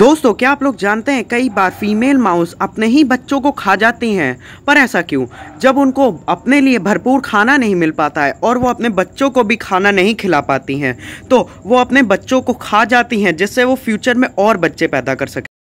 दोस्तों क्या आप लोग जानते हैं कई बार फीमेल माउस अपने ही बच्चों को खा जाती हैं पर ऐसा क्यों जब उनको अपने लिए भरपूर खाना नहीं मिल पाता है और वो अपने बच्चों को भी खाना नहीं खिला पाती हैं तो वो अपने बच्चों को खा जाती हैं जिससे वो फ्यूचर में और बच्चे पैदा कर सके